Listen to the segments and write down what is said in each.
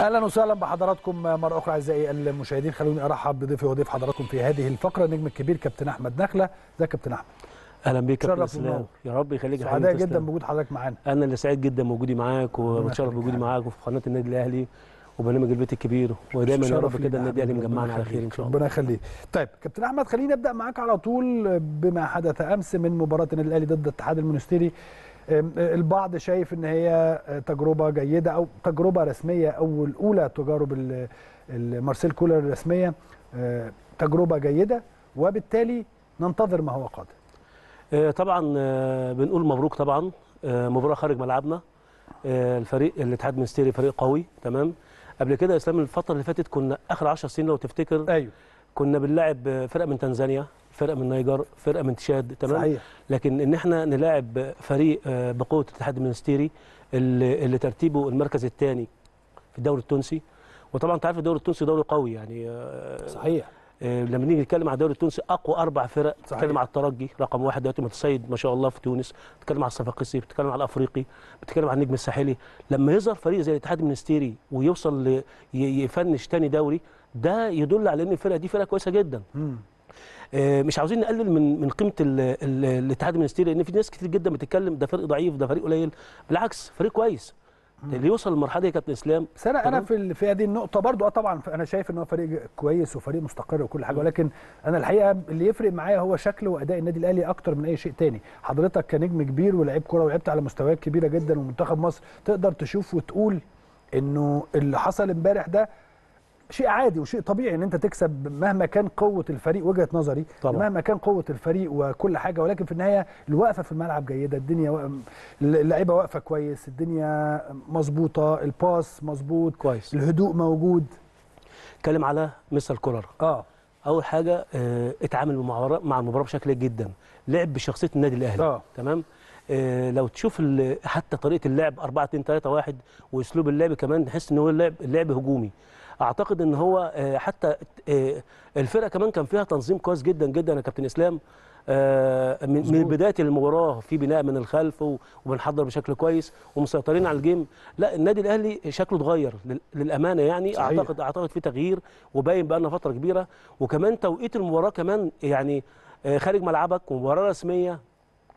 اهلا وسهلا بحضراتكم مره اخرى اعزائي المشاهدين خلوني ارحب بضيفي وضيف حضراتكم في هذه الفقره النجم الكبير كابتن احمد نخله ازيك كابتن احمد اهلا بيك يا كابتن يا رب يخليك يا حبيبي جدا بوجود حضرتك معانا انا اللي سعيد جدا بوجودي معاك ومتشرف بوجودي معاك وفي قناه النادي الاهلي وبرنامج البيت الكبير ودايما يا رب كده النادي الاهلي مجمعنا على خير ان شاء الله ربنا يخليك طيب كابتن احمد خليني ابدا معاك على طول بما حدث امس من مباراه النادي الاهلي ضد اتحاد المونستيري البعض شايف ان هي تجربه جيده او تجربه رسميه اول اولى تجارب المارسيل كولر الرسميه أه، تجربه جيده وبالتالي ننتظر ما هو قادم أه، طبعا أه، بنقول مبروك طبعا مباراه خارج ملعبنا الفريق الاتحاد المنستيري فريق قوي تمام قبل كده يا اسلام الفتره اللي فاتت كنا اخر 10 سنين لو تفتكر ايوه كنا بنلعب فرق من تنزانيا فرقه من النيجر فرقه من تشاد تمام صحيح. لكن ان احنا نلاعب فريق آه، بقوه الاتحاد المنستيري اللي, اللي ترتيبه المركز الثاني في الدوري التونسي وطبعا انت عارف الدوري التونسي دوري قوي يعني آه، صحيح آه، لما نيجي نتكلم على الدوري التونسي اقوى اربع فرق صحيح. نتكلم على الترجي رقم واحد دلوقتي متصيد ما شاء الله في تونس نتكلم على الصفاقسي بتتكلم على الافريقي بتتكلم على النجم الساحلي لما يظهر فريق زي الاتحاد المنستيري ويوصل يفنش تاني دوري ده يدل على ان الفرقه دي فرقه كويسه جدا مم. آه، مش عاوزين نقلل من من قيمه الاتحاد المنستيري لان في ناس كتير جدا بتتكلم ده فريق ضعيف ده فريق قليل بالعكس فريق كويس اللي يوصل للمرحله دي يا كابتن اسلام بس انا انا في في هذه النقطه برضو اه طبعا انا شايف ان هو فريق كويس وفريق مستقر وكل حاجه ولكن انا الحقيقه اللي يفرق معايا هو شكله واداء النادي الاهلي اكتر من اي شيء تاني حضرتك كنجم كبير ولاعيب كوره ولعبت على مستويات كبيره جدا ومنتخب مصر تقدر تشوف وتقول انه اللي حصل امبارح ده شيء عادي وشيء طبيعي ان انت تكسب مهما كان قوه الفريق وجهه نظري طبعا. مهما كان قوه الفريق وكل حاجه ولكن في النهايه الوقفه في الملعب جيده الدنيا اللعيبه واقفه كويس الدنيا مظبوطه الباس مظبوط كويس الهدوء موجود اتكلم على مستر كولر اه اول حاجه آه، اتعامل مع المباراه بشكل جدا لعب بشخصيه النادي الاهلي آه. تمام إيه لو تشوف حتى طريقه اللعب 4 2 3 1 واسلوب اللعب كمان تحس ان هو اللعب اللعب هجومي اعتقد ان هو آه، حتى آه، الفرقه كمان كان فيها تنظيم كويس جدا جدا يا كابتن اسلام آه، من من بدايه المباراه في بناء من الخلف وبنحضر بشكل كويس ومسيطرين على الجيم لا النادي الاهلي شكله اتغير للامانه يعني صحيح. اعتقد اعتقد في تغيير وباين بقى لنا فتره كبيره وكمان توقيت المباراه كمان يعني خارج ملعبك ومباراه رسميه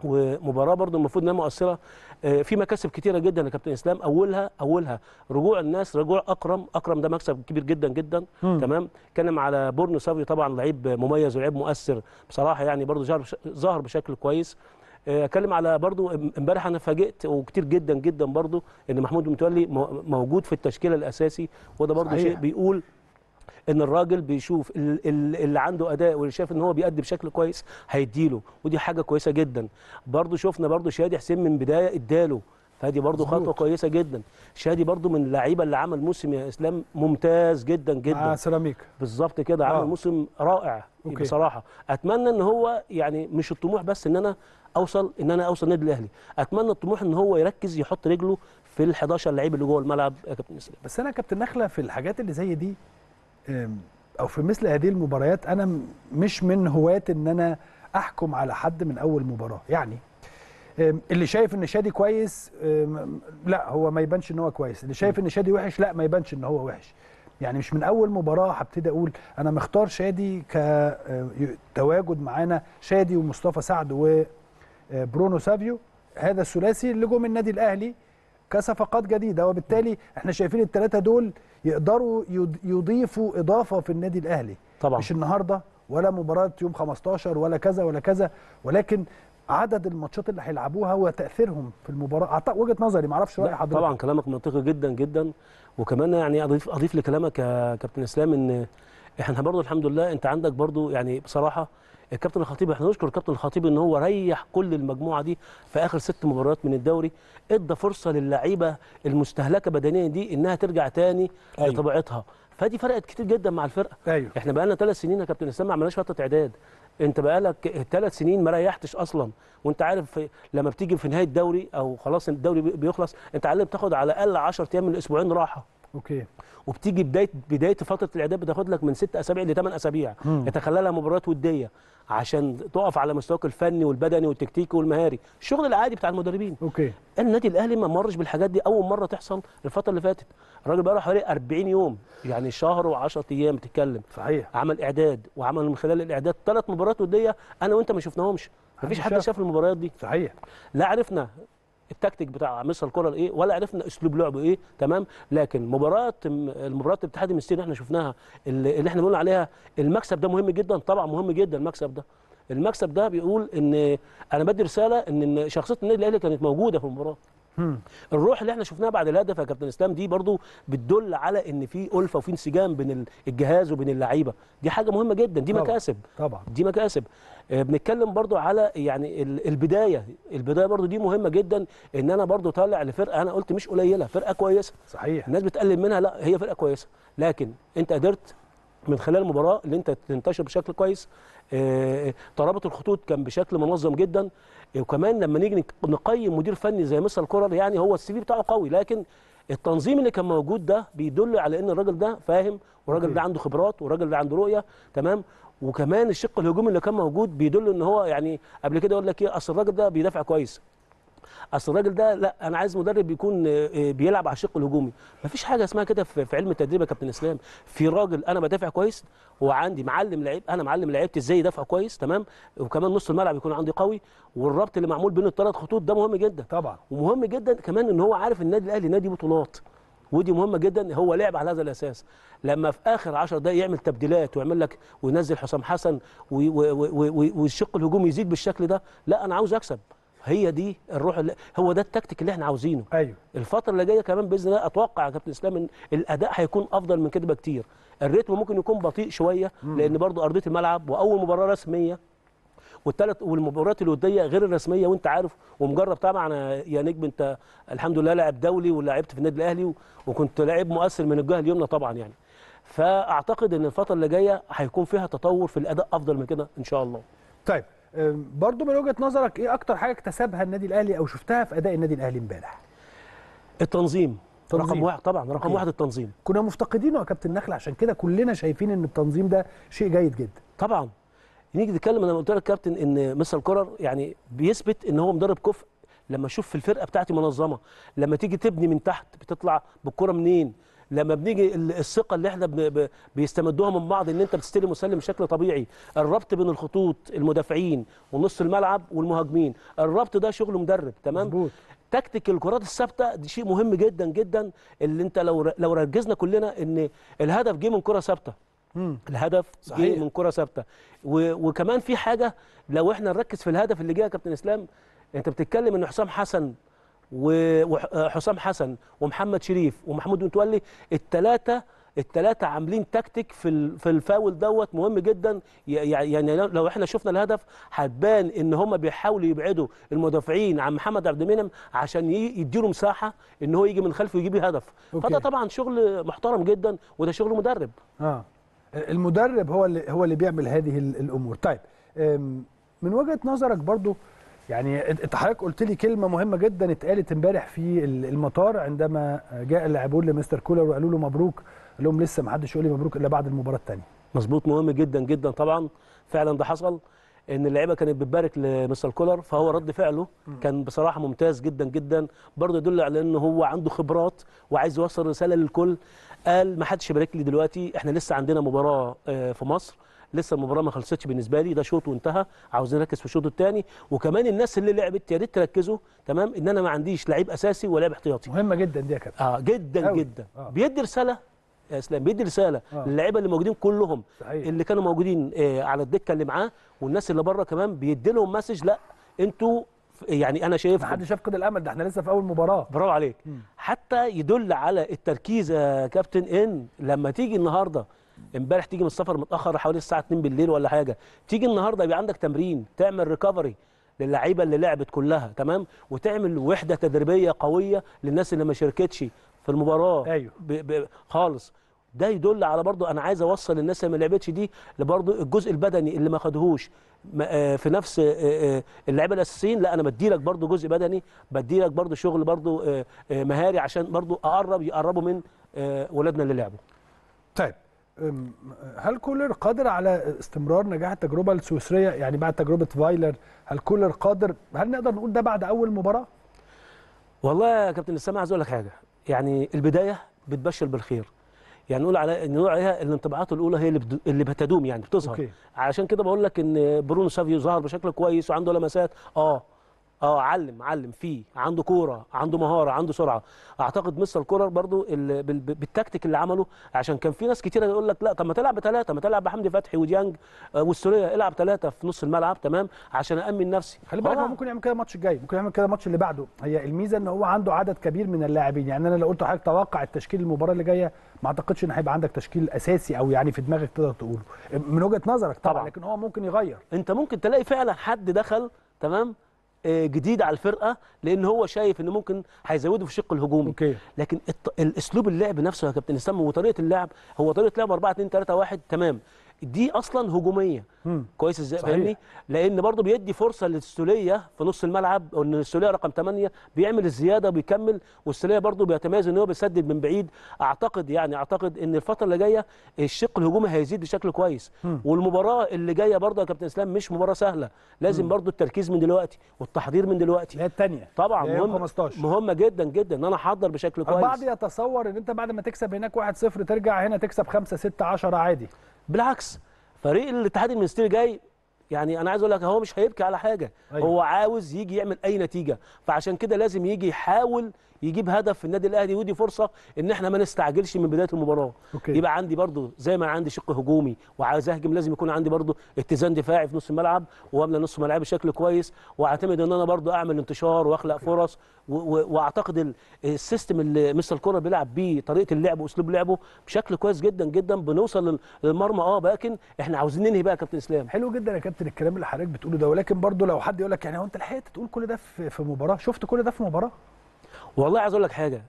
ومباراه برضه المفروض انها مؤثره آه، في مكاسب كتيره جدا يا كابتن اسلام اولها اولها رجوع الناس رجوع اكرم اكرم ده مكسب كبير جدا جدا مم. تمام اتكلم على بورنو سافي طبعا لعيب مميز ولعيب مؤثر بصراحه يعني برضه ظهر بشكل كويس آه، اتكلم على برضو امبارح انا فاجئت وكتير جدا جدا برضو ان محمود متولي موجود في التشكيله الاساسي وده برضو صحيح. شيء بيقول ان الراجل بيشوف اللي عنده اداء واللي شايف ان هو بيأدي بشكل كويس هيديله ودي حاجه كويسه جدا برضو شفنا برضو شادي حسين من بدايه اداله فدي برضو مزبوط. خطوه كويسه جدا شادي برضو من اللعيبه اللي عمل موسم يا اسلام ممتاز جدا جدا مع سيراميكا بالظبط كده عمل آه. موسم رائع أوكي. بصراحه اتمنى ان هو يعني مش الطموح بس ان انا اوصل ان انا اوصل النادي الاهلي اتمنى الطموح ان هو يركز يحط رجله في ال 11 لعيب اللي جوه الملعب يا كابتن اسلام بس انا كابتن نخله في الحاجات اللي زي دي او في مثل هذه المباريات انا مش من هواة ان انا احكم على حد من اول مباراه يعني اللي شايف ان شادي كويس لا هو ما يبانش ان هو كويس اللي شايف ان شادي وحش لا ما يبانش ان هو وحش يعني مش من اول مباراه هبتدي اقول انا مختار شادي كتواجد آه، معانا شادي ومصطفى سعد وبرونو آه، سافيو هذا الثلاثي اللي جم النادي الاهلي كصفقات جديده وبالتالي احنا شايفين الثلاثه دول يقدروا يضيفوا اضافه في النادي الاهلي طبعا مش النهارده ولا مباراه يوم 15 ولا كذا ولا كذا ولكن عدد الماتشات اللي هيلعبوها وتاثيرهم في المباراه وجهه نظري ما اعرفش راي حضرتك طبعا كلامك منطقي جدا جدا وكمان يعني اضيف اضيف لكلامك يا كابتن اسلام ان احنا برضو الحمد لله انت عندك برضو يعني بصراحه الكابتن الخطيب احنا نشكر الكابتن الخطيب ان هو ريح كل المجموعه دي في اخر ست مباريات من الدوري ادى فرصه للعيبه المستهلكه بدنيا دي انها ترجع تاني أيوة. لطبيعتها فدي فرقت كتير جدا مع الفرقه أيوة. احنا بقى لنا ثلاث سنين يا كابتن اسامه ما عملناش فتره اعداد انت بقالك ثلاث سنين ما ريحتش اصلا وانت عارف لما بتيجي في نهايه الدوري او خلاص الدوري بيخلص انت على بتاخد على الاقل 10 ايام من الاسبوعين راحه اوكي وبتيجي بدايه بدايه فتره الاعداد بتاخد لك من ست اسابيع لثمان اسابيع يتخللها مباريات وديه عشان تقف على مستواك الفني والبدني والتكتيكي والمهاري الشغل العادي بتاع المدربين اوكي النادي الاهلي ما مرش بالحاجات دي اول مره تحصل الفتره اللي فاتت الراجل بقى له حوالي 40 يوم يعني شهر و10 ايام بتتكلم صحيح عمل اعداد وعمل من خلال الاعداد ثلاث مباريات وديه انا وانت ما شفناهمش مفيش حد شاف المباريات دي صحيح لا عرفنا التكتيك بتاع مصر الكره ايه ولا عرفنا اسلوب لعبه ايه تمام لكن مباراه المباراه الاتحاد المصري اللي احنا شفناها اللي احنا بنقول عليها المكسب ده مهم جدا طبعا مهم جدا المكسب ده المكسب ده بيقول ان انا بدي رساله ان شخصيه النادي الاهلي كانت موجوده في المباراه الروح اللي احنا شفناها بعد الهدف يا كابتن اسلام دي برضو بتدل على ان في الفه وفي انسجام بين الجهاز وبين اللعيبه دي حاجه مهمه جدا دي طبعًا مكاسب طبعا دي مكاسب آه، بنتكلم برضو على يعني البدايه البدايه برضو دي مهمه جدا ان انا برضو طالع لفرقه انا قلت مش قليله فرقه كويسه صحيح الناس بتقلل منها لا هي فرقه كويسه لكن انت قدرت من خلال المباراه اللي انت تنتشر بشكل كويس آه، آه، ترابط الخطوط كان بشكل منظم جدا وكمان لما نيجي نقيم مدير فني زي مستر كولر يعني هو السي في بتاعه قوي لكن التنظيم اللي كان موجود ده بيدل على ان الراجل ده فاهم والراجل ده عنده خبرات والراجل ده عنده رؤيه تمام وكمان الشق الهجومي اللي كان موجود بيدل ان هو يعني قبل كده يقول لك ايه اصل الراجل ده بيدافع كويس اصل الراجل ده لا انا عايز مدرب يكون آه، آه، بيلعب على الشق الهجومي مفيش حاجه اسمها كده في علم التدريب يا كابتن اسلام في راجل انا بدافع كويس وعندي معلم لعيب انا معلم لعيبتي ازاي يدافعوا كويس تمام وكمان نص الملعب يكون عندي قوي والربط اللي معمول بين الثلاث خطوط ده مهم جدا طبعا ومهم جدا كمان ان هو عارف النادي الاهلي نادي بطولات ودي مهمه جدا هو لعب على هذا الاساس لما في اخر 10 دقائق يعمل تبديلات ويعمل لك وينزل حسام حسن والشق الهجومي يزيد بالشكل ده لا انا عاوز اكسب هي دي الروح اللي هو ده التكتيك اللي احنا عاوزينه ايوه الفتره اللي جايه كمان باذن الله اتوقع يا كابتن اسلام ان الاداء هيكون افضل من كده بكتير الريتم ممكن يكون بطيء شويه مم. لان برده ارضيه الملعب واول مباراه رسميه والثلاث والمباريات الوديه غير الرسميه وانت عارف ومجرب طبعا يا نجم انت الحمد لله لاعب دولي ولعبت في النادي الاهلي وكنت لاعب مؤثر من الجهه اليمنى طبعا يعني فاعتقد ان الفتره اللي جايه هيكون فيها تطور في الاداء افضل من كده ان شاء الله طيب برضو من وجهه نظرك ايه اكتر حاجه اكتسبها النادي الاهلي او شفتها في اداء النادي الاهلي امبارح التنظيم تنظيم. رقم واحد طبعا رقم واحد التنظيم كنا مفتقدينه يا كابتن نخل عشان كده كلنا شايفين ان التنظيم ده شيء جيد جدا طبعا نيجي نتكلم انا قلت لك كابتن ان مستر كولر يعني بيثبت ان هو مدرب كفء لما اشوف في الفرقه بتاعتي منظمه لما تيجي تبني من تحت بتطلع بالكره منين لما بنيجي الثقه اللي احنا بيستمدوها من بعض ان انت بتستلم مسلم بشكل طبيعي الربط بين الخطوط المدافعين ونص الملعب والمهاجمين الربط ده شغل مدرب تمام مزبوط. تكتيك الكرات الثابته دي شيء مهم جدا جدا اللي انت لو لو ركزنا كلنا ان الهدف جه من كره ثابته الهدف صحيح. جه من كره ثابته وكمان في حاجه لو احنا نركز في الهدف اللي جه يا كابتن اسلام انت بتتكلم ان حسام حسن وحسام آه، حسن ومحمد شريف ومحمود متولي الثلاثه الثلاثه عاملين تكتيك في في الفاول دوت مهم جدا يعني لو احنا شفنا الهدف هتبان ان هم بيحاولوا يبعدوا المدافعين عن محمد عبد المنعم عشان يديله مساحه ان هو يجي من خلفه ويجيب هدف أوكي. فده طبعا شغل محترم جدا وده شغل مدرب اه المدرب هو اللي هو اللي بيعمل هذه الامور طيب من وجهه نظرك برضو يعني انت حضرتك قلت لي كلمه مهمه جدا اتقالت امبارح في المطار عندما جاء اللاعبون لمستر كولر وقالوا له مبروك قال لهم لسه ما حدش يقول لي مبروك الا بعد المباراه الثانيه مظبوط مهم جدا جدا طبعا فعلا ده حصل ان اللعيبه كانت بتبارك لمستر كولر فهو رد فعله كان بصراحه ممتاز جدا جدا برضه يدل على ان هو عنده خبرات وعايز يوصل رساله للكل قال ما حدش يبارك لي دلوقتي احنا لسه عندنا مباراه آه، في مصر لسه المباراه ما خلصتش بالنسبه لي ده شوط وانتهى عاوزين نركز في الشوط الثاني وكمان الناس اللي لعبت يا ريت تركزوا تمام ان انا ما عنديش لعيب اساسي ولاعب احتياطي مهمه جدا دي يا كابتن اه جدا أوي. جدا آه. بيدي رساله يا اسلام بيدي رساله آه. للعيبه اللي موجودين كلهم صحيح. اللي كانوا موجودين آه على الدكه اللي معاه والناس اللي بره كمان بيدي لهم مسج لا انتوا يعني انا شايف حد شاف قد الامل ده احنا لسه في اول مباراه برافو عليك م. حتى يدل على التركيز يا كابتن ان لما تيجي النهارده امبارح تيجي من السفر متاخر حوالي الساعه 2 بالليل ولا حاجه تيجي النهارده يبقى عندك تمرين تعمل ريكفري للعيبه اللي لعبت كلها تمام وتعمل وحده تدريبيه قويه للناس اللي ما شاركتش في المباراه أيوه. ب ب خالص ده يدل على برضه انا عايز اوصل الناس اللي ما لعبتش دي لبرضه الجزء البدني اللي ما خدهوش آه، في نفس آه، آه، اللعيبه الاساسيين لا انا بديلك برضه جزء بدني بديلك برضه شغل برضه مهاري عشان برضه اقرب يقربوا من ولادنا اللي لعبوا. طيب هل كولر قادر على استمرار نجاح التجربه السويسريه يعني بعد تجربه فايلر هل كولر قادر هل نقدر نقول ده بعد اول مباراه والله يا كابتن السامع عايز اقول لك حاجه يعني البدايه بتبشر بالخير يعني نقول على نقول عليها الانطباعات الاولى هي اللي اللي بتدوم يعني بتظهر أوكي. علشان كده بقول لك ان برونو سافيو ظهر بشكل كويس وعنده لمسات اه اه علم علم فيه عنده كوره عنده مهاره عنده سرعه اعتقد مستر كولر برضو بالتكتيك اللي عمله عشان كان في ناس كتير يقول لك لا طب ما تلعب بثلاثه ما تلعب بحمدي فتحي وديانج آه، والسوريه العب ثلاثه في نص الملعب تمام عشان امن نفسي خلي بالك هو ممكن يعمل كده الماتش الجاي ممكن يعمل كده الماتش اللي بعده هي الميزه ان هو عنده عدد كبير من اللاعبين يعني انا لو قلت لحضرتك توقع التشكيل المباراه اللي جايه ما اعتقدش ان هيبقى عندك تشكيل اساسي او يعني في دماغك تقدر تقوله من وجهه نظرك طبعا, طبعا. لكن هو ممكن يغير انت ممكن تلاقي فعلا حد دخل تمام آه، جديد على الفرقه لان هو شايف ان ممكن هيزوده في الشق الهجومي أوكي. لكن اسلوب اللعب نفسه يا كابتن اسامه وطريقه اللعب هو طريقه لعب 4 2 3 1 تمام دي اصلا هجوميه كويس ازاي فاهمني لان برضه بيدي فرصه للسوليه في نص الملعب وان السوليه رقم 8 بيعمل الزياده وبيكمل والسوليه برضه بيتميز ان هو بيسدد من بعيد اعتقد يعني اعتقد ان الفتره اللي جايه الشق الهجومي هيزيد بشكل كويس مم. والمباراه اللي جايه برضه يا كابتن اسلام مش مباراه سهله لازم مم. برضه التركيز من دلوقتي والتحضير من دلوقتي هي الثانيه طبعا مهم مهمه جدا جدا ان انا احضر بشكل كويس البعض يتصور ان انت بعد ما تكسب هناك 1-0 ترجع هنا تكسب 5 6 10 عادي بالعكس فريق الاتحاد المنستيري جاي يعني انا عايز اقول لك هو مش هيبكي على حاجه أيوة. هو عاوز يجي يعمل اي نتيجه فعشان كده لازم يجي يحاول يجيب هدف في النادي الاهلي ودي فرصه ان احنا ما نستعجلش من بدايه المباراه أوكي. يبقى عندي برضو زي ما عندي شق هجومي وعايز اهجم لازم يكون عندي برضو اتزان دفاعي في نص الملعب واملى نص ملعبي بشكل كويس واعتمد ان انا برضو اعمل انتشار واخلق فرص واعتقد السيستم اللي مستر كولر بيلعب بيه طريقه اللعب واسلوب لعبه بشكل كويس جدا جدا بنوصل للمرمى اه لكن احنا عاوزين ننهي بقى يا كابتن اسلام حلو جدا يا كابتن الكلام اللي حضرتك بتقوله ده ولكن برضو لو حد يقول لك يعني هو انت لحقت تقول كل ده في مباراه شفت كل ده في مباراه والله عايز اقول لك حاجه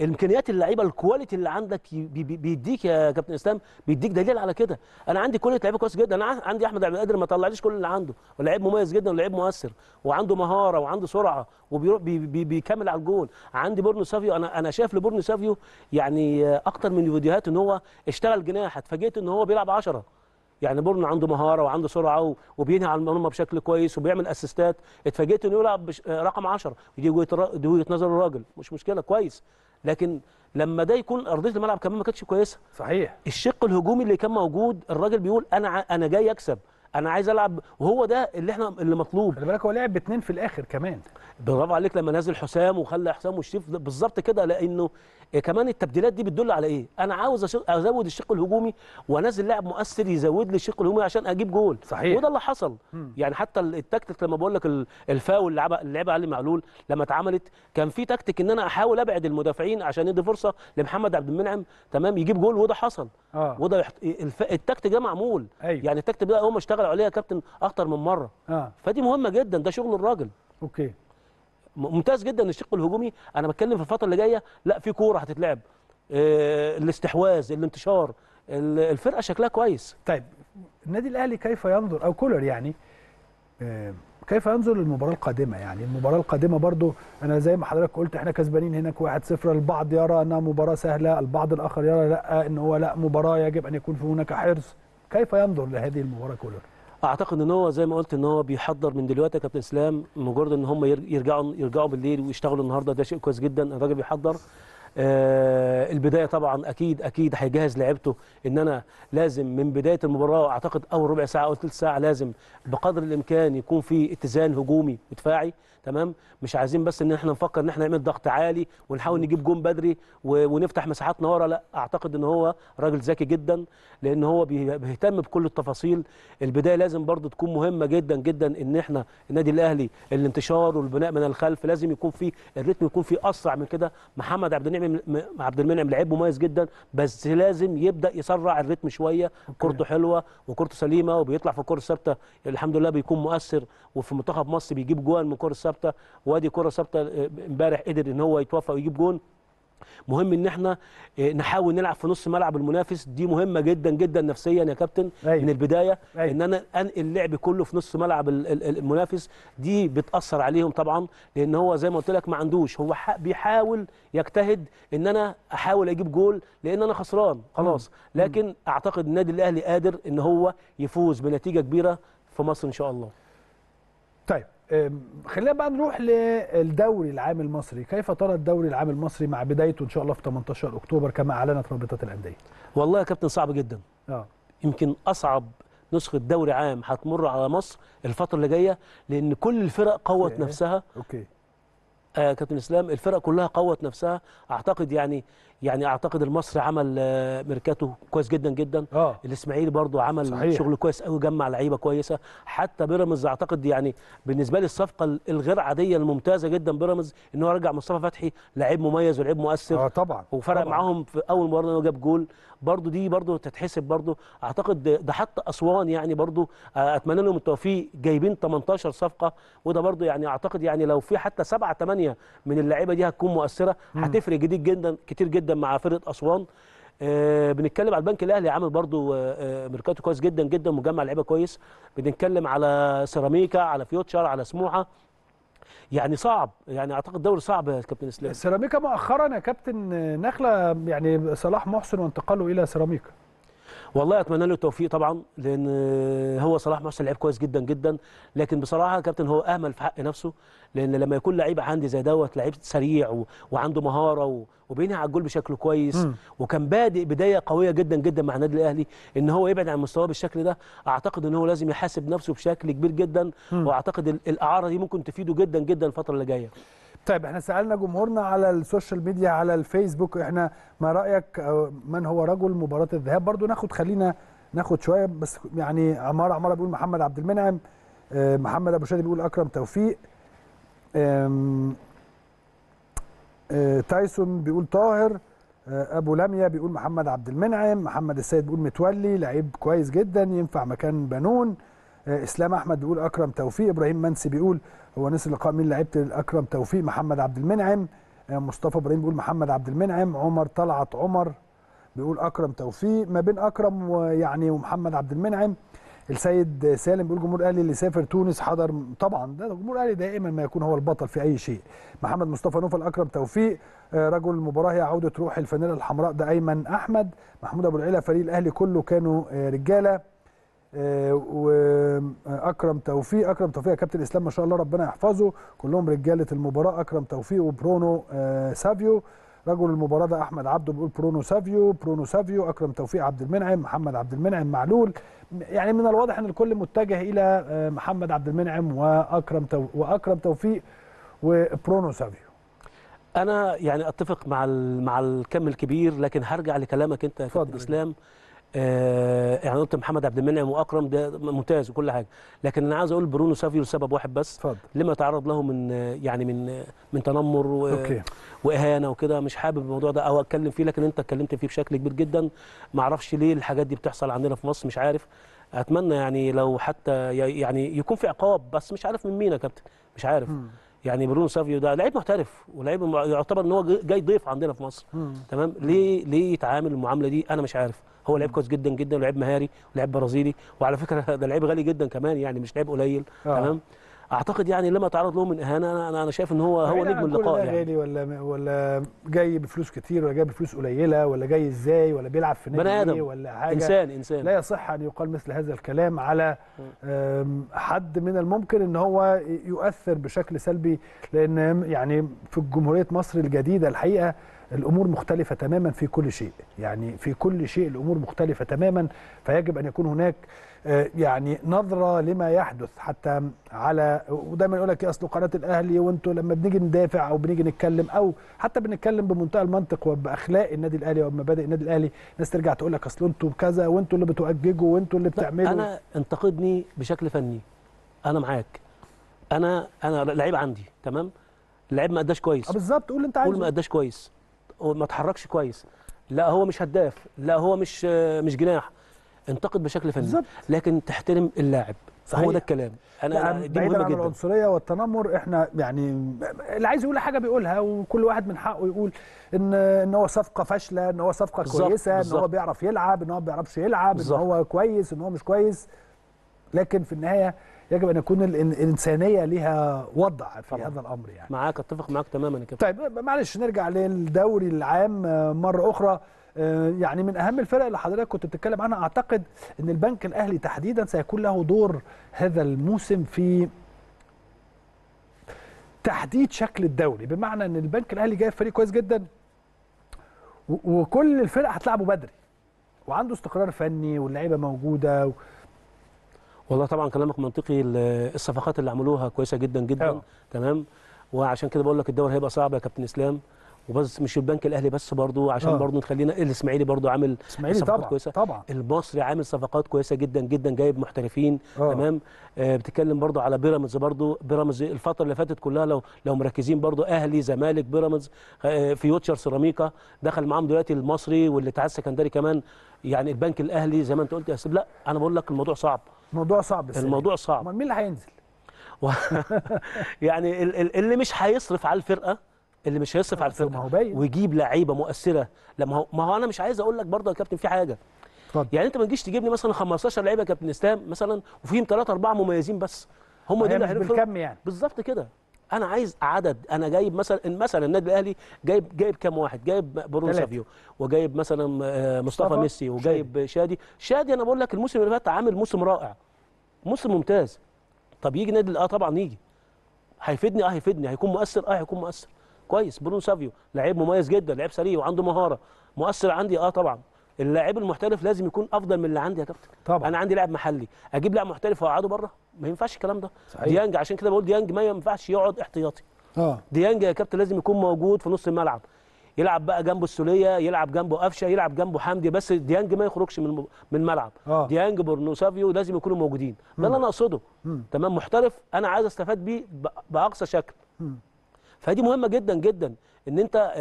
امكانيات اللعيبه الكواليتي اللي عندك بيديك يا كابتن اسلام بيديك دليل على كده انا عندي كل لعيبه كويس جدا انا عندي احمد عبد القادر ما طلعليش كل اللي عنده ولاعيب مميز جدا ولاعيب مؤثر وعنده مهاره وعنده سرعه وبيروح بي بي بيكمل على الجول عندي بورنو سافيو انا انا شايف لبورنو سافيو يعني اكتر من فيديوهات ان هو اشتغل جناح اتفاجئت ان هو بيلعب 10 يعني بورن عنده مهاره وعنده سرعه وبينهي على المرمى بشكل كويس وبيعمل اسيستات اتفاجئت انه يلعب بش... رقم 10 دي وجهه نظر الراجل مش مشكله كويس لكن لما ده يكون ارضيه الملعب كمان ما كانتش كويسه صحيح الشق الهجومي اللي كان موجود الراجل بيقول انا ع... انا جاي اكسب انا عايز العب وهو ده اللي احنا اللي مطلوب خلي بالك هو لعب باثنين في الاخر كمان برافو عليك لما نزل حسام وخلى حسام والشريف بالظبط كده لانه إيه كمان التبديلات دي بتدل على ايه انا عاوز ازود الشق الهجومي وانزل لاعب مؤثر يزود لي الشق الهجومي عشان اجيب جول صحيح وده اللي حصل مم. يعني حتى التكتيك لما بقول لك الفاول اللي لعبها اللي لعبها علي معلول لما اتعملت كان في تكتيك ان انا احاول ابعد المدافعين عشان يدي فرصه لمحمد عبد المنعم تمام يجيب جول وده حصل آه. وده يحت... الف... التكتيك ده معمول أيوه. يعني التكتيك ده هم اشتغلوا عليها كابتن اكتر من مره آه. فدي مهمه جدا ده شغل الراجل اوكي ممتاز جدا الشق الهجومي انا بتكلم في الفتره اللي جايه لا في كوره هتتلعب آه، الاستحواذ الانتشار الفرقه شكلها كويس طيب النادي الاهلي كيف ينظر او كولر يعني آه، كيف ينظر للمباراه القادمه يعني المباراه القادمه برضو انا زي ما حضرتك قلت احنا كسبانين هناك 1-0 البعض يرى انها مباراه سهله البعض الاخر يرى لا ان هو لا مباراه يجب ان يكون في هناك حرص كيف ينظر لهذه المباراه كولر اعتقد ان هو زي ما قلت ان هو بيحضر من دلوقتي يا كابتن اسلام مجرد ان هم يرجعوا يرجعوا بالليل ويشتغلوا النهارده ده شيء كويس جدا الراجل بيحضر آه البدايه طبعا اكيد اكيد هيجهز لعيبته ان انا لازم من بدايه المباراه اعتقد اول ربع ساعه او ثلث ساعه لازم بقدر الامكان يكون في اتزان هجومي ودفاعي تمام مش عايزين بس ان احنا نفكر ان احنا نعمل ضغط عالي ونحاول نجيب جون بدري ونفتح مساحاتنا ورا لا اعتقد ان هو راجل ذكي جدا لان هو بيهتم بكل التفاصيل البدايه لازم برضو تكون مهمه جدا جدا ان احنا النادي الاهلي الانتشار والبناء من الخلف لازم يكون فيه الريتم يكون فيه اسرع من كده محمد عبد النعم عبد المنعم لعيب مميز جدا بس لازم يبدا يسرع الريتم شويه كورته حلوه وكورته سليمه وبيطلع في الكره الثابته الحمد لله بيكون مؤثر وفي منتخب مصر بيجيب جوان من الكره الثابته ثابته وادي كره ثابته آه، امبارح قدر ان هو يتوفق ويجيب جون مهم ان احنا آه، نحاول نلعب في نص ملعب المنافس دي مهمه جدا جدا نفسيا يا كابتن أيوة. من البدايه أيوة. ان انا انقل اللعب كله في نص ملعب المنافس دي بتاثر عليهم طبعا لان هو زي ما قلت لك ما عندوش هو بيحاول يجتهد ان انا احاول اجيب جول لان انا خسران خلاص لكن اعتقد النادي الاهلي قادر ان هو يفوز بنتيجه كبيره في مصر ان شاء الله خلينا بقى نروح للدوري العام المصري كيف ترى الدوري العام المصري مع بدايته ان شاء الله في 18 اكتوبر كما اعلنت رابطه الانديه والله يا كابتن صعب جدا اه يمكن اصعب نسخه دوري عام هتمر على مصر الفتره اللي جايه لان كل الفرق قوت نفسها اوكي آه كابتن اسلام الفرق كلها قوت نفسها اعتقد يعني يعني اعتقد المصري عمل آه، ميركاتو كويس جدا جدا آه. الاسماعيلي برضو عمل صحيح. شغل كويس قوي جمع لعيبه كويسه حتى بيراميدز اعتقد يعني بالنسبه لي الصفقه الغير عاديه الممتازه جدا بيراميدز ان هو رجع مصطفى فتحي لعيب مميز ولعيب مؤثر اه طبعا وفرق طبعا. معاهم في اول مباراه ان هو جاب جول برضو دي برضو تتحسب برضو اعتقد ده حتى اسوان يعني برضو آه، اتمنى لهم التوفيق جايبين 18 صفقه وده برضو يعني اعتقد يعني لو في حتى 7 8 من اللعيبه دي هتكون مؤثره هتفرق جديد جدا كتير جدا جدا مع فرقه اسوان آه، بنتكلم على البنك الاهلي عامل برضو آه، آه، ميركاتو كويس جدا جدا مجمع لعيبه كويس بنتكلم على سيراميكا على فيوتشر على سموحه يعني صعب يعني اعتقد دوري صعب يا كابتن اسلام سيراميكا مؤخرا يا كابتن نخله يعني صلاح محسن وانتقاله الى سيراميكا والله اتمنى له التوفيق طبعا لان آه، هو صلاح محسن لعيب كويس جدا جدا لكن بصراحه كابتن هو اهمل في حق نفسه لان لما يكون لعيب عندي زي دوت لعيب سريع و... وعنده مهاره و... وبينهي على الجول بشكل كويس م. وكان بادئ بدايه قويه جدا جدا مع النادي الاهلي ان هو يبعد عن مستواه بالشكل ده اعتقد ان هو لازم يحاسب نفسه بشكل كبير جدا م. واعتقد الاعاره دي ممكن تفيده جدا جدا الفتره اللي جايه طيب احنا سالنا جمهورنا على السوشيال ميديا على الفيسبوك احنا ما رايك آه، من هو رجل مباراه الذهاب برضو ناخد خلينا ناخد شويه بس يعني عمار عمار بيقول محمد عبد المنعم آه، محمد ابو شادي بيقول اكرم توفيق آه، تايسون بيقول طاهر ابو لميا بيقول محمد عبد المنعم محمد السيد بيقول متولي لعيب كويس جدا ينفع مكان بنون اسلام احمد بيقول اكرم توفيق ابراهيم منسي بيقول هو نسي اللقاء مين لعيبه اكرم توفيق محمد عبد المنعم آه، مصطفى ابراهيم بيقول محمد عبد المنعم عمر طلعت عمر بيقول اكرم توفيق ما بين اكرم ويعني ومحمد عبد المنعم السيد سالم بيقول جمهور الاهلي اللي سافر تونس حضر طبعا ده جمهور الاهلي دائما ما يكون هو البطل في اي شيء محمد مصطفى نوفل اكرم توفيق آه، رجل المباراه هي عوده روح الفانيله الحمراء ده ايمن احمد محمود ابو العيله فريق الاهلي كله كانوا آه، رجاله آه، واكرم توفيق اكرم توفيق يا كابتن اسلام ما شاء الله ربنا يحفظه كلهم رجاله المباراه اكرم توفيق وبرونو آه، سافيو رجل المباراه ده احمد عبده بيقول برونو سافيو برونو سافيو اكرم توفيق عبد المنعم محمد عبد المنعم معلول يعني من الواضح ان الكل متجه الى آه، محمد عبد المنعم واكرم واكرم توفيق وبرونو سافيو انا يعني اتفق مع مع الكم الكبير لكن هرجع لكلامك انت يا كابتن اسلام آه، يعني قلت محمد عبد المنعم واكرم ده ممتاز وكل حاجه لكن انا عايز اقول برونو سافيو لسبب واحد بس فضل. لما تعرض له من يعني من من تنمر و أوكي. واهانه وكده مش حابب الموضوع ده او اتكلم فيه لكن انت اتكلمت فيه بشكل كبير جدا ما اعرفش ليه الحاجات دي بتحصل عندنا في مصر مش عارف اتمنى يعني لو حتى يعني يكون في عقاب بس مش عارف من مين يا كابتن مش عارف م. يعني برونو سافيو ده لعيب محترف ولعيب يعتبر ان هو جاي ضيف عندنا في مصر مم. تمام ليه ليه يتعامل المعامله دي انا مش عارف هو لعيب كويس جدا جدا ولعيب مهاري ولعيب برازيلي وعلى فكره ده لعيب غالي جدا كمان يعني مش لعيب قليل آه. تمام اعتقد يعني لما تعرض له من اهانه انا انا شايف ان هو هو نجم اللقاء يعني غالي ولا ولا جاي بفلوس كتير ولا جاي بفلوس قليله ولا جاي ازاي ولا بيلعب في نادي ايه ولا حاجه انسان انسان لا يصح ان يقال مثل هذا الكلام على حد من الممكن ان هو يؤثر بشكل سلبي لان يعني في جمهوريه مصر الجديده الحقيقه الامور مختلفه تماما في كل شيء يعني في كل شيء الامور مختلفه تماما فيجب ان يكون هناك آه، يعني نظره لما يحدث حتى على ودايما يقول لك اصل قناه الاهلي وانتوا لما بنيجي ندافع او بنيجي نتكلم او حتى بنتكلم بمنتهى المنطق وباخلاق النادي الاهلي وبمبادئ النادي الاهلي الناس ترجع تقول لك اصل انتوا كذا وانتوا اللي بتؤججوا وانتوا اللي بتعملوا انا انتقدني بشكل فني انا معاك انا انا لعيب عندي تمام اللعيب ما اداش كويس آه، بالظبط قول اللي انت عايزه قول ما اداش كويس ما اتحركش كويس لا هو مش هداف لا هو مش مش جناح انتقد بشكل فني بالزبط. لكن تحترم اللاعب صحيح. هو ده الكلام انا دي مهمه عن جدا العنصريه والتنمر احنا يعني اللي عايز يقول حاجه بيقولها وكل واحد من حقه يقول ان ان هو صفقه فاشله ان هو صفقه بالزبط. كويسه بالزبط. ان هو بيعرف يلعب ان هو ما بيعرفش يلعب بالزبط. ان هو كويس ان هو مش كويس لكن في النهايه يجب ان يكون الانسانيه ليها وضع في طبعا. هذا الامر يعني معاك اتفق معاك تماما كده طيب معلش نرجع للدوري العام مره اخرى آه، يعني من اهم الفرق اللي حضرتك كنت بتتكلم عنها اعتقد ان البنك الاهلي تحديدا سيكون له دور هذا الموسم في تحديد شكل الدوري بمعنى ان البنك الاهلي جايب فريق كويس جدا وكل الفرق هتلعبه بدري وعنده استقرار فني واللعيبه موجوده و... والله طبعا كلامك منطقي الصفقات اللي عملوها كويسه جدا جدا أوه. تمام وعشان كده بقول لك الدوري هيبقى صعب يا كابتن اسلام وبس مش البنك الاهلي بس برضو عشان آه. برضو نخلينا الاسماعيلي برضو عامل اسماعيلي طبعا كويسة. طبعا المصري عامل صفقات كويسه جدا جدا جايب محترفين آه. تمام آه بتتكلم برضو على بيراميدز برضو بيراميدز الفتره اللي فاتت كلها لو لو مركزين برضو اهلي زمالك بيراميدز آه فيوتشر سيراميكا دخل معاهم دلوقتي المصري والاتحاد السكندري كمان يعني البنك الاهلي زي ما انت قلت يا لا انا بقول لك الموضوع صعب الموضوع صعب الموضوع صعب امال مين اللي هينزل يعني اللي مش هيصرف على الفرقه اللي مش هيصرف على الفرقه ويجيب لعيبه مؤثره لما هو ما هو انا مش عايز اقول لك برضه يا كابتن في حاجه طب. يعني انت ما تجيش تجيب لي مثلا 15 لعيبه يا كابتن اسلام مثلا وفيهم 3 4 مميزين بس هم دول اللي هيعرفوا بالكم يعني بالظبط كده انا عايز عدد انا جايب مثلا مثلا النادي الاهلي جايب جايب كام واحد جايب برونو سافيو وجايب مثلا آه، مصطفى ميسي وجايب شادي شادي انا بقول لك الموسم اللي فات عامل موسم رائع موسم ممتاز طب يجي نادي اه طبعا يجي هيفيدني اه هيفيدني هيكون مؤثر اه هيكون مؤثر كويس برونو سافيو لعيب مميز جدا لعيب سريع وعنده مهاره مؤثر عندي اه طبعا اللاعب المحترف لازم يكون افضل من اللي عندي يا كابتن طبعا انا عندي لاعب محلي اجيب لاعب محترف واقعده بره ما ينفعش الكلام ده صحيح. ديانج عشان كده بقول ديانج ما ينفعش يقعد احتياطي اه ديانج يا كابتن لازم يكون موجود في نص الملعب يلعب بقى جنبه السوليه يلعب جنبه قفشه يلعب جنبه حمدي بس ديانج ما يخرجش من من الملعب آه. ديانج سافيو لازم يكونوا موجودين ده اللي انا اقصده تمام محترف انا عايز استفاد بيه باقصى شكل م. فدي مهمه جدا جدا ان انت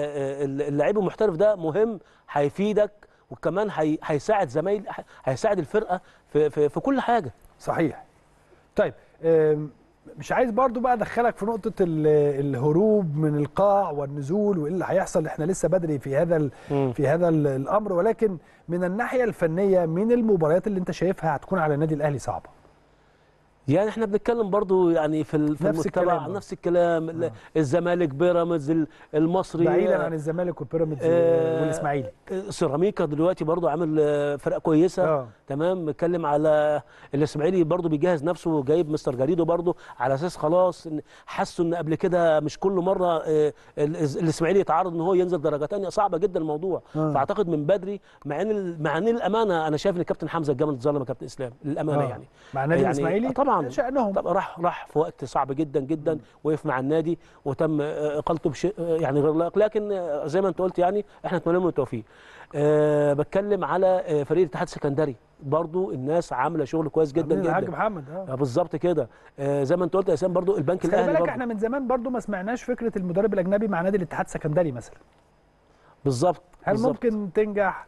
اللعيب المحترف ده مهم هيفيدك وكمان هيساعد زمايل هيساعد الفرقه في, في, في كل حاجه صحيح طيب مش عايز برضو بقى ادخلك في نقطه الهروب من القاع والنزول وايه اللي هيحصل احنا لسه بدري في هذا في هذا الامر ولكن من الناحيه الفنيه من المباريات اللي انت شايفها هتكون على النادي الاهلي صعبه يعني احنا بنتكلم برضو يعني في في نفس المجتمع الكلام. نفس الكلام آه. الزمالك بيراميدز المصري بعيدا آه، عن الزمالك والبيراميدز آه والاسماعيلي آه، سيراميكا دلوقتي برضو عامل آه، فرق كويسه آه. تمام بنتكلم على الاسماعيلي برضو بيجهز نفسه وجايب مستر جريدو برضو على اساس خلاص حسوا ان قبل كده مش كل مره آه الاسماعيلي يتعرض ان هو ينزل درجه ثانيه صعبه جدا الموضوع آه. فاعتقد من بدري مع ان مع ان الامانه انا شايف ان كابتن حمزه الجامد اتظلم كابتن اسلام للامانه آه. يعني معناه يعني الاسماعيلي طبعا طبعا شأنهم طبعا راح راح في وقت صعب جدا جدا وقف مع النادي وتم اقالته بشيء يعني غير لائق لكن زي ما انت قلت يعني احنا نتمنى له التوفيق أه بتكلم على فريق الاتحاد السكندري برضو الناس عامله شغل كويس جدا جدا الحاج محمد آه. اه بالظبط كده آه زي ما انت قلت يا اسامه برضو البنك الاهلي بالك احنا من زمان برضو ما سمعناش فكره المدرب الاجنبي مع نادي الاتحاد السكندري مثلا بالظبط هل بالزبط. ممكن تنجح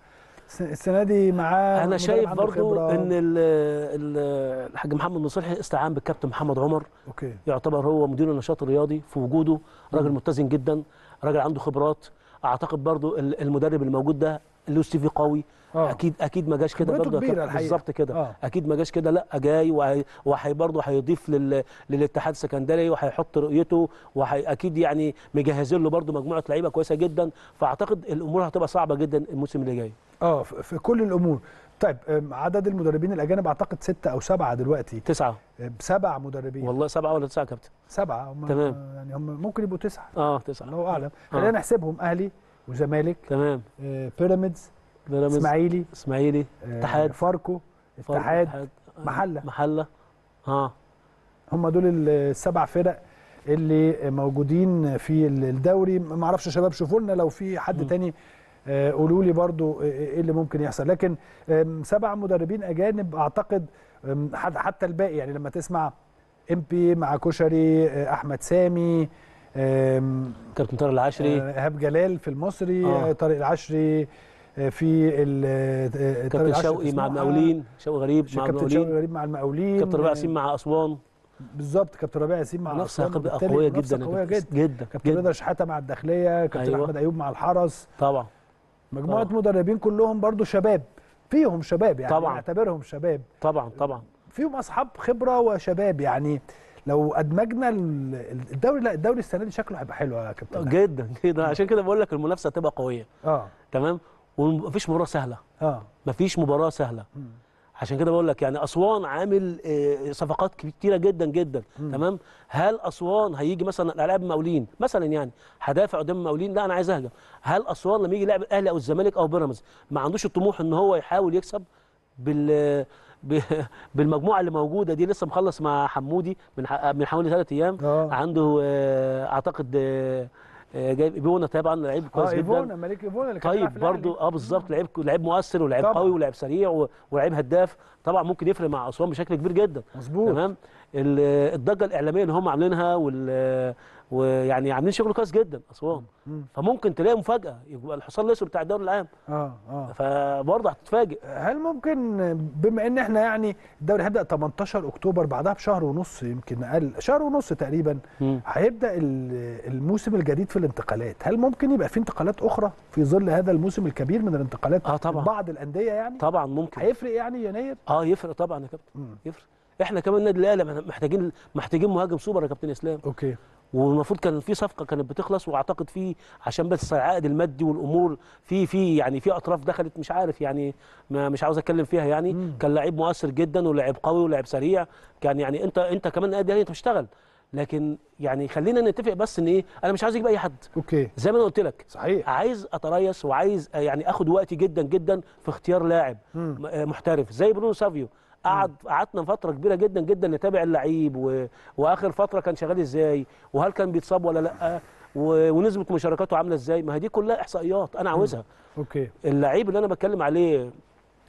السنه دي معاه انا شايف برضو ان الحاج محمد مصلحي استعان بالكابتن محمد عمر أوكي. يعتبر هو مدير النشاط الرياضي في وجوده راجل متزن جدا راجل عنده خبرات اعتقد برضو المدرب الموجود ده له سي في قوي آه. اكيد اكيد ما جاش كده برضه بالظبط كده آه. اكيد ما جاش كده لا جاي وهي برضه هيضيف لل... للاتحاد السكندري وهيحط رؤيته وهي اكيد يعني مجهزين له برضه مجموعه لعيبه كويسه جدا فاعتقد الامور هتبقى صعبه جدا الموسم اللي جاي اه في كل الامور طيب عدد المدربين الاجانب اعتقد ستة او سبعة دلوقتي تسعة سبع مدربين والله سبعة ولا تسعة يا كابتن سبعة هم تمام يعني هم ممكن يبقوا تسعة اه تسعة الله اعلم آه. خلينا آه. نحسبهم اهلي وزمالك تمام آه بيراميدز بيراميدز اسماعيلي اسماعيلي أه، اتحاد آه فاركو اتحاد محله محله اه هم دول السبع فرق اللي موجودين في الدوري ما اعرفش يا شباب شوفوا لنا لو في حد م. تاني آه، قولوا لي برضو آه، آه، ايه اللي ممكن يحصل لكن سبع مدربين اجانب اعتقد حتى الباقي يعني لما تسمع امبي مع كشري احمد سامي كابتن طارق العشري ايهاب جلال في المصري آه. طارق العشري في كابتن شوقي مع المقاولين شوقي غريب مع المقاولين كابتن شوقي غريب مع المقاولين كابتن ربيع ياسين مع اسوان بالظبط كابتن ربيع ياسين مع نفسها قويه جدا نفسها قويه جدا جدا كابتن رضا شحاته مع الداخليه كابتن أيوة. احمد ايوب مع الحرس طبعا مجموعه طبعا. آه. مدربين كلهم برضو شباب فيهم شباب يعني طبعا اعتبرهم شباب طبعا طبعا فيهم اصحاب خبره وشباب يعني لو ادمجنا الدوري لا الدوري السنه دي شكله هيبقى حلو يا كابتن آه، جدا جدا عشان كده بقول لك المنافسه هتبقى قويه اه تمام ومفيش مباراه سهله اه مفيش مباراه سهله م. عشان كده بقول لك يعني اسوان عامل آه، صفقات كتيره جدا جدا م. تمام هل اسوان هيجي مثلا العاب مولين مثلا يعني هدافع قدام مولين لا انا عايز اهجم هل اسوان لما يجي لاعب الاهلي او الزمالك او بيراميدز ما عندوش الطموح ان هو يحاول يكسب بال بالمجموعه اللي موجوده دي لسه مخلص مع حمودي من من حوالي ثلاث ايام أوه. عنده آه، اعتقد آه، آه، جايب ايبونا طبعا لعيب كويس آه، جدا ايبونا ملك ايبونا اللي طيب برضو اه بالظبط لعيب لعيب مؤثر ولعيب قوي ولعيب سريع ولعيب هداف طبعا ممكن يفرق مع اسوان بشكل كبير جدا مظبوط تمام الضجه الاعلاميه اللي هم عاملينها وال ويعني عاملين شغل كويس جدا اسوان فممكن تلاقي مفاجاه يبقى الحصان الاسود بتاع الدوري العام اه اه فبرضه هتتفاجئ هل ممكن بما ان احنا يعني الدوري هيبدا 18 اكتوبر بعدها بشهر ونص يمكن اقل شهر ونص تقريبا هيبدا الموسم الجديد في الانتقالات هل ممكن يبقى في انتقالات اخرى في ظل هذا الموسم الكبير من الانتقالات آه طبعا. بعض الانديه يعني طبعا ممكن هيفرق يعني يناير اه يفرق طبعا يا كابتن يفرق احنا كمان النادي الاهلي محتاجين محتاجين مهاجم سوبر يا كابتن اسلام اوكي والمفروض كان في صفقه كانت بتخلص واعتقد في عشان بس العائد المادي والامور في في يعني في اطراف دخلت مش عارف يعني ما مش عاوز اتكلم فيها يعني مم. كان لعيب مؤثر جدا ولاعب قوي ولاعب سريع كان يعني انت انت كمان ادي يعني انت بتشتغل لكن يعني خلينا نتفق بس ان ايه انا مش عايز اجيب اي حد اوكي زي ما انا قلت لك صحيح عايز اتريس وعايز يعني اخد وقتي جدا جدا في اختيار لاعب مم. محترف زي برونو سافيو قعد قعدنا فتره كبيره جدا جدا نتابع اللعيب و... واخر فتره كان شغال ازاي وهل كان بيتصاب ولا لا و... ونسبه مشاركاته عامله ازاي ما هي دي كلها احصائيات انا عاوزها اوكي اللعيب اللي انا بتكلم عليه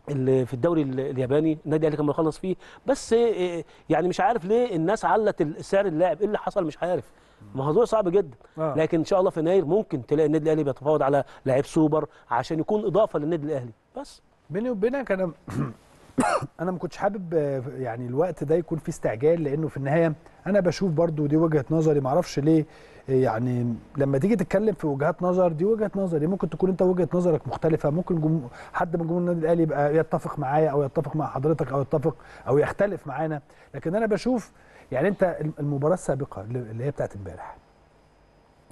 اللي في الدوري الياباني النادي الاهلي كان بيخلص فيه بس آه، يعني مش عارف ليه الناس علت سعر اللاعب ايه اللي حصل مش عارف موضوع صعب جدا آه. لكن ان شاء الله في يناير ممكن تلاقي النادي الاهلي بيتفاوض على لاعب سوبر عشان يكون اضافه للنادي الاهلي بس بيني وبينك انا انا ما كنتش حابب يعني الوقت ده يكون فيه استعجال لانه في النهايه انا بشوف برضو دي وجهه نظري ما اعرفش ليه يعني لما تيجي تتكلم في وجهات نظر دي وجهه نظري ممكن تكون انت وجهه نظرك مختلفه ممكن جم... حد من جمهور النادي الاهلي يبقى يتفق معايا او يتفق مع حضرتك او يتفق او يختلف معانا لكن انا بشوف يعني انت المباراه السابقه اللي هي بتاعت امبارح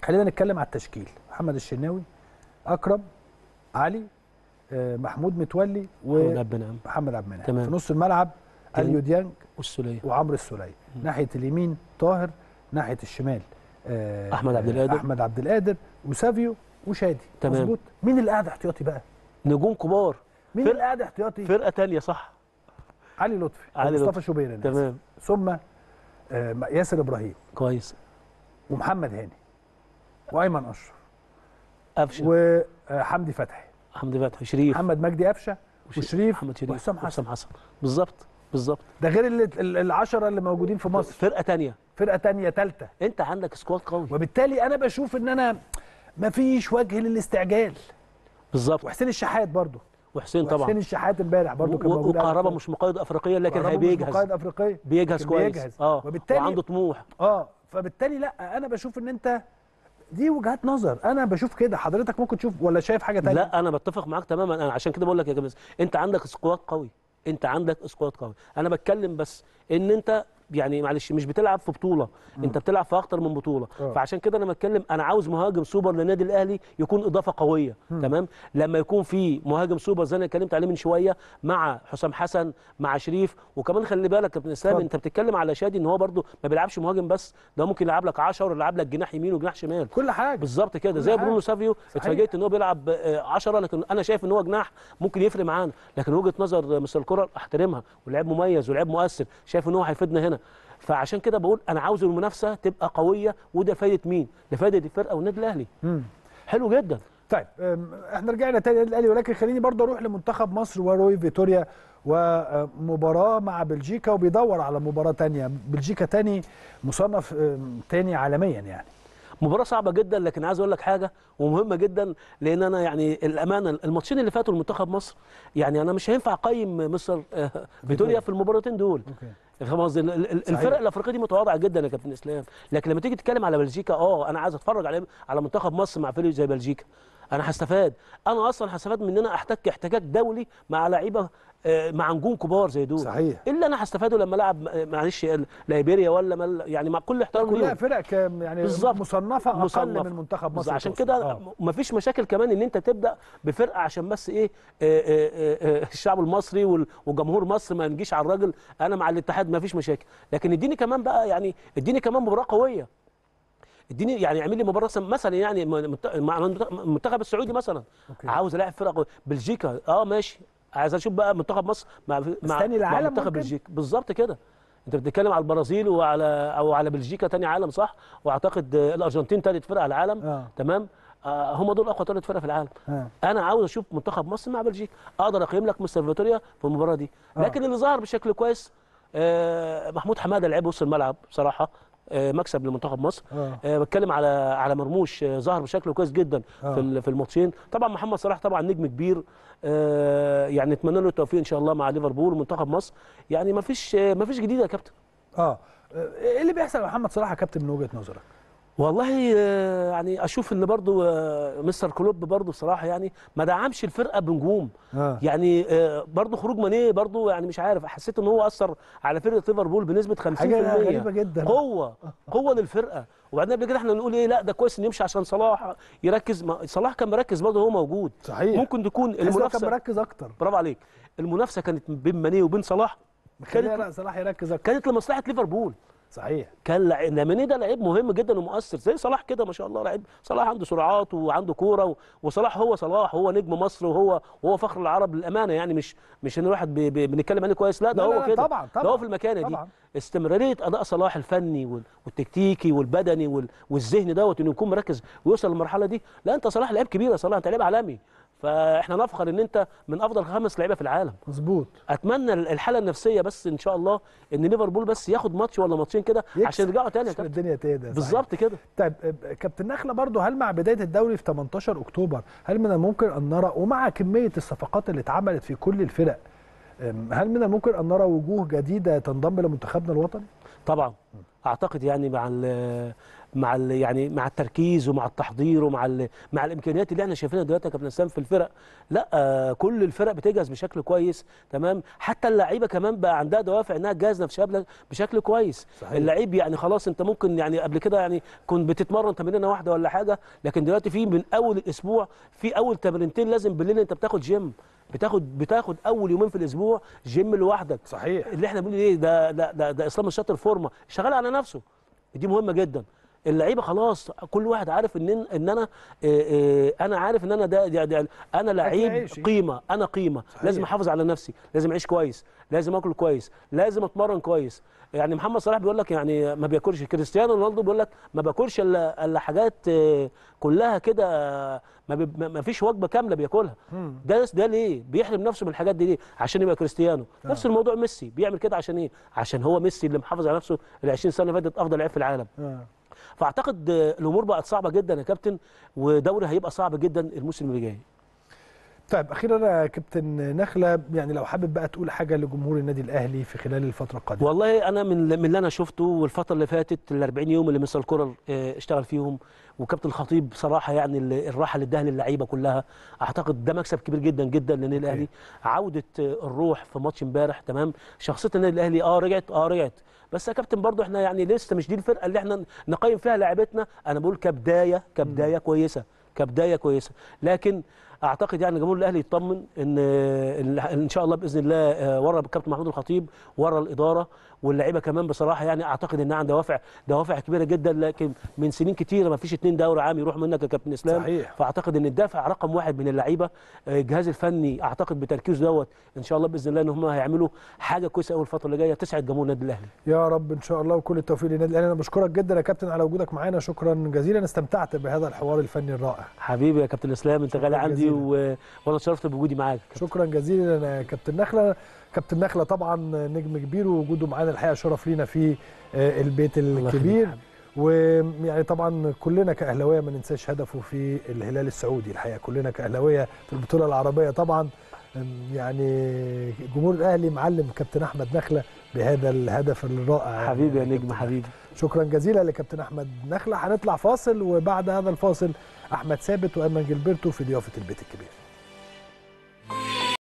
خلينا نتكلم على التشكيل محمد الشناوي اكرم علي آه، محمود متولي ومحمد عبد المنعم في نص الملعب اليو ديانج والسوليه وعمرو السوليه ناحيه اليمين طاهر ناحيه الشمال آه، احمد عبد القادر احمد عبد القادر وسافيو وشادي تمام مظبوط مين اللي قاعد احتياطي بقى نجوم كبار مين اللي قاعد احتياطي فرقه ثانيه صح علي لطفي علي مصطفى شوبير تمام ثم آه، ياسر ابراهيم كويس ومحمد هاني وايمن اشرف قفشه وحمدي فتحي حمدي فتحي وشريف محمد مجدي قفشه وشريف محمد شريف وحسام حسن وحسام حسن بالظبط بالظبط ده غير ال10 اللي موجودين في مصر فرقه ثانيه فرقه ثانيه ثالثه انت عندك سكواد قوي وبالتالي انا بشوف ان انا ما فيش وجه للاستعجال بالظبط وحسين الشحات برضه وحسين طبعا وحسين الشحات امبارح برضه كان موجود وكهربا مش مقيد افريقيا لكن هي بيجهز مش مقيد افريقيا بيجهز كويس بيجهز. اه وبالتالي وعنده طموح اه فبالتالي لا انا بشوف ان انت دي وجهات نظر انا بشوف كده حضرتك ممكن تشوف ولا شايف حاجه ثانيه لا انا بتفق معاك تماما انا عشان كده بقول لك يا جماعه انت عندك سكواد قوي انت عندك سكواد قوي انا بتكلم بس ان انت يعني معلش مش بتلعب في بطوله م. انت بتلعب في اكتر من بطوله أه. فعشان كده انا بتكلم انا عاوز مهاجم سوبر للنادي الاهلي يكون اضافه قويه م. تمام لما يكون في مهاجم سوبر زي انا اتكلمت عليه من شويه مع حسام حسن مع شريف وكمان خلي بالك يا كابتن اسلام انت بتتكلم على شادي ان هو برده ما بيلعبش مهاجم بس ده ممكن يلعب لك 10 يلعب لك جناح يمين وجناح شمال كل حاجه بالظبط كده زي برونو سافيو اتفاجئت ان هو بيلعب 10 آه، لكن انا شايف ان هو جناح ممكن يفرق معانا لكن وجهه نظر مستر الكره احترمها ولاعب مميز ولاعب مؤثر شايف ان هو هيفيدنا هنا فعشان كده بقول انا عاوز المنافسه تبقى قويه وده فايده مين؟ ده فايده الفرقه والنادي الاهلي. حلو جدا. طيب احنا رجعنا تاني للنادي الاهلي ولكن خليني برضه اروح لمنتخب مصر وروي فيتوريا ومباراه مع بلجيكا وبيدور على مباراه تانية بلجيكا تاني مصنف تاني عالميا يعني. مباراه صعبه جدا لكن عايز اقول لك حاجه ومهمه جدا لان انا يعني الامانه الماتشين اللي فاتوا لمنتخب مصر يعني انا مش هينفع اقيم مصر فيتوريا آه، في المباراتين دول فاهم قصدي الفرق الافريقيه دي متواضعه جدا يا كابتن اسلام لكن لما تيجي تتكلم على بلجيكا اه انا عايز اتفرج على على منتخب مصر مع فريق زي بلجيكا انا هستفاد انا اصلا هستفاد من ان انا احتك احتكاك دولي مع لعيبه آه، مع نجوم كبار زي دول صحيح ايه اللي انا هستفاده لما لعب معلش آه، ليبيريا ولا مل يعني مع كل احترام كلها فرق يعني بالزبط. مصنفه اقل مصنف. من منتخب مصر عشان كده آه. مفيش مشاكل كمان ان انت تبدا بفرقه عشان بس ايه آآ آه، آآ آآ الشعب المصري وجمهور مصر ما نجيش على الراجل انا مع الاتحاد مفيش مشاكل لكن اديني كمان بقى يعني اديني كمان مباراه قويه اديني يعني اعمل لي مباراه مثلا يعني مع المنتخب السعودي مثلا أوكي. عاوز الاعب فرقه بلجيكا اه ماشي عايز اشوف بقى منتخب مصر مع مع, مع منتخب بلجيكا بالظبط كده انت بتتكلم على البرازيل وعلى او على بلجيكا تاني عالم صح واعتقد الارجنتين تالت فرقه على العالم آه. تمام آه هم دول اقوى ثلاث فرق في العالم آه. انا عاوز اشوف منتخب مصر مع بلجيكا اقدر اقيم لك مستر فيتوريا في المباراه دي آه. لكن اللي ظهر بشكل كويس آه محمود حماده لعب وسط الملعب بصراحه آه، مكسب لمنتخب مصر آه. آه. بتكلم على على مرموش آه، ظهر بشكل كويس جدا آه. في في الماتشين طبعا محمد صلاح طبعا نجم كبير آه يعني نتمنى له التوفيق ان شاء الله مع ليفربول ومنتخب مصر يعني ما فيش ما فيش جديد يا كابتن اه ايه اللي بيحصل محمد صلاح يا كابتن من وجهه نظرك والله آه، يعني اشوف ان برضو آه، مستر كلوب برضو بصراحه يعني ما دعمش الفرقه بنجوم آه. يعني آه، برضو خروج ماني برضو يعني مش عارف حسيت ان هو اثر على فرقه ليفربول بنسبه 50% حاجه غريبه جدا قوه قوه للفرقه وبعدين قبل كده احنا نقول ايه لا ده كويس انه يمشي عشان صلاح يركز ما صلاح كان مركز برضه هو موجود صحيح ممكن تكون المنافسه كان مركز اكتر برافو عليك المنافسه كانت بين ماني وبين صلاح كانت لا صلاح يركز اكتر كانت لمصلحه ليفربول صحيح كان لع... ده لعيب مهم جدا ومؤثر زي صلاح كده ما شاء الله لعيب صلاح عنده سرعات وعنده كوره وصلاح هو صلاح هو نجم مصر وهو وهو فخر العرب للامانه يعني مش مش ان الواحد بنتكلم عليه كويس لا ده هو كده طبعا طبعا ده هو في المكانه طبعا. دي استمراريه اداء صلاح الفني والتكتيكي والبدني والذهني دوت انه يكون مركز ويوصل للمرحله دي لا انت صلاح لعيب كبير يا صلاح انت لعيب عالمي فاحنا نفخر ان انت من افضل خمس لعيبه في العالم مظبوط اتمنى الحاله النفسيه بس ان شاء الله ان ليفربول بس ياخد ماتش ولا ماتشين كده عشان يرجعوا تاني عشان الدنيا تهدى بالظبط كده طيب كابتن نخله برضو هل مع بدايه الدوري في 18 اكتوبر هل من الممكن ان نرى ومع كميه الصفقات اللي اتعملت في كل الفرق هل من الممكن ان نرى وجوه جديده تنضم لمنتخبنا الوطني؟ طبعا اعتقد يعني مع مع يعني مع التركيز ومع التحضير ومع مع الامكانيات اللي احنا شايفينها دلوقتي يا كابتن اسلام في الفرق لا آه كل الفرق بتجهز بشكل كويس تمام حتى اللعيبه كمان بقى عندها دوافع انها تجهز نفسها بشكل كويس صحيح. اللعيب يعني خلاص انت ممكن يعني قبل كده يعني كنت بتتمرن تمرينه واحده ولا حاجه لكن دلوقتي في من اول الاسبوع في اول تمرينتين لازم بالليل انت بتاخد جيم بتاخد بتاخد اول يومين في الاسبوع جيم لوحدك صحيح اللي احنا بنقول ايه ده ده ده, ده اسلام الشاطر فورمه شغال على نفسه دي مهمه جدا اللعيبه خلاص كل واحد عارف ان ان انا آه، آه، انا عارف ان انا ده, ده, ده انا لعيب قيمه انا قيمه صحيح. لازم احافظ على نفسي لازم اعيش كويس لازم اكل كويس لازم اتمرن كويس يعني محمد صلاح بيقول لك يعني ما بياكلش كريستيانو رونالدو بيقول لك ما باكلش الا الا حاجات آه، كلها كده ما, ما فيش وجبه كامله بياكلها ده ده ليه بيحرم نفسه من الحاجات دي ليه عشان يبقى كريستيانو طبعا. نفس الموضوع ميسي بيعمل كده عشان ايه عشان هو ميسي اللي محافظ على نفسه ال 20 سنه فاتت افضل لعيب في العالم فاعتقد الامور بقت صعبه جدا يا كابتن ودوري هيبقى صعب جدا الموسم اللي جاي طيب اخيرا يا كابتن نخله يعني لو حابب بقى تقول حاجه لجمهور النادي الاهلي في خلال الفتره القادمه والله انا من من اللي انا شفته والفتره اللي فاتت ال 40 يوم اللي مستر الكره اشتغل فيهم وكابتن الخطيب صراحه يعني الراحه اللي اداها للعيبه كلها اعتقد ده مكسب كبير جدا جدا للنادي الاهلي عوده آه، الروح في ماتش امبارح تمام شخصيه النادي الاهلي اه رجعت اه رجعت بس يا كابتن برضو احنا يعني لسه مش دي الفرقه اللي احنا نقيم فيها لاعبتنا انا بقول كبدايه كبدايه كويسه كبدايه كويسه لكن اعتقد يعني جمهور الاهلي يطمن ان ان شاء الله باذن الله آه، ورا الكابتن محمود الخطيب ورا الاداره واللعيبه كمان بصراحه يعني اعتقد انها عندها دوافع دوافع كبيره جدا لكن من سنين كتيره ما فيش اثنين دوري عام يروح منك يا كابتن اسلام صحيح. فاعتقد ان الدافع رقم واحد من اللعيبه آه، الجهاز الفني اعتقد بتركيز دوت ان شاء الله باذن الله ان هم هيعملوا حاجه كويسه قوي الفتره اللي جايه تسعد جمهور النادي الاهلي يا رب ان شاء الله وكل التوفيق للنادي الاهلي انا بشكرك جدا يا كابتن على وجودك معانا شكرا جزيلا استمتعت بهذا الحوار الفني الرائع حبيبي يا كابتن اسلام انت غالي عندي وانا اتشرفت بوجودي معاك شكرا جزيلا يا كابتن نخله كابتن نخله طبعا نجم كبير ووجوده معانا الحقيقه شرف لينا في آه، البيت الكبير ويعني طبعا كلنا كاهلاويه ما ننساش هدفه في الهلال السعودي الحقيقه كلنا كاهلاويه في البطوله العربيه طبعا يعني جمهور الاهلي معلم كابتن احمد نخله بهذا الهدف الرائع حبيبي يا يعني نجم حبيبي شكرا جزيلا لكابتن احمد نخله هنطلع فاصل وبعد هذا الفاصل احمد ثابت وايمن جلبرتو في ضيافه البيت الكبير